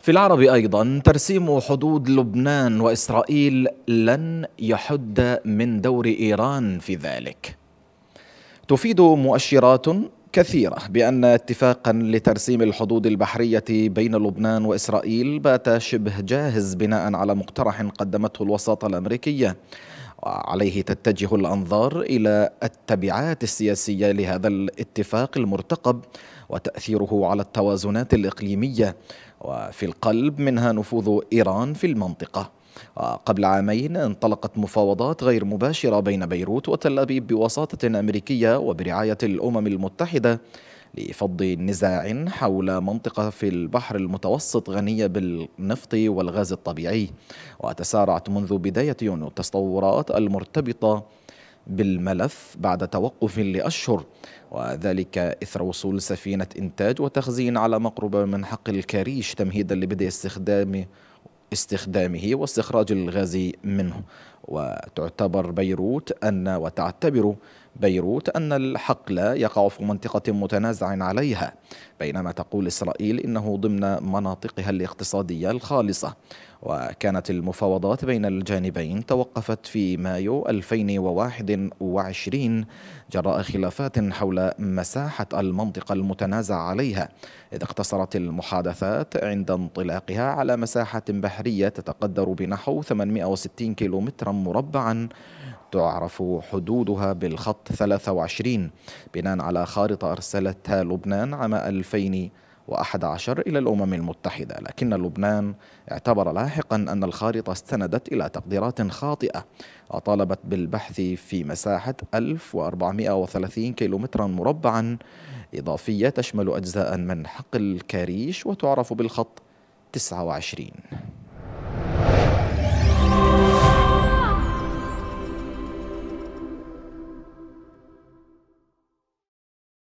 في العربي أيضا ترسيم حدود لبنان وإسرائيل لن يحد من دور إيران في ذلك تفيد مؤشرات كثيرة بأن اتفاقا لترسيم الحدود البحرية بين لبنان وإسرائيل بات شبه جاهز بناء على مقترح قدمته الوساطة الأمريكية عليه تتجه الأنظار إلى التبعات السياسية لهذا الاتفاق المرتقب وتأثيره على التوازنات الإقليمية وفي القلب منها نفوذ إيران في المنطقة قبل عامين انطلقت مفاوضات غير مباشرة بين بيروت وتل أبيب بوساطة أمريكية وبرعاية الأمم المتحدة لفض نزاع حول منطقة في البحر المتوسط غنية بالنفط والغاز الطبيعي وتسارعت منذ بداية يونيو التصورات المرتبطة بالملف بعد توقف لأشهر وذلك إثر وصول سفينة إنتاج وتخزين على مقربة من حق الكريش تمهيدا لبدء استخدام استخدامه واستخراج الغاز منه وتعتبر بيروت أن وتعتبر بيروت أن الحقل يقع في منطقة متنازع عليها بينما تقول إسرائيل إنه ضمن مناطقها الاقتصادية الخالصة وكانت المفاوضات بين الجانبين توقفت في مايو 2021 جراء خلافات حول مساحة المنطقة المتنازع عليها إذ اقتصرت المحادثات عند انطلاقها على مساحة بحرية تتقدر بنحو 860 كيلومترا مربعا تعرف حدودها بالخط 23 بناء على خارطة أرسلتها لبنان عام 2011 إلى الأمم المتحدة لكن لبنان اعتبر لاحقا أن الخارطة استندت إلى تقديرات خاطئة وطالبت بالبحث في مساحة 1430 كيلومترا مربعا إضافية تشمل أجزاء من حقل الكاريش وتعرف بالخط 29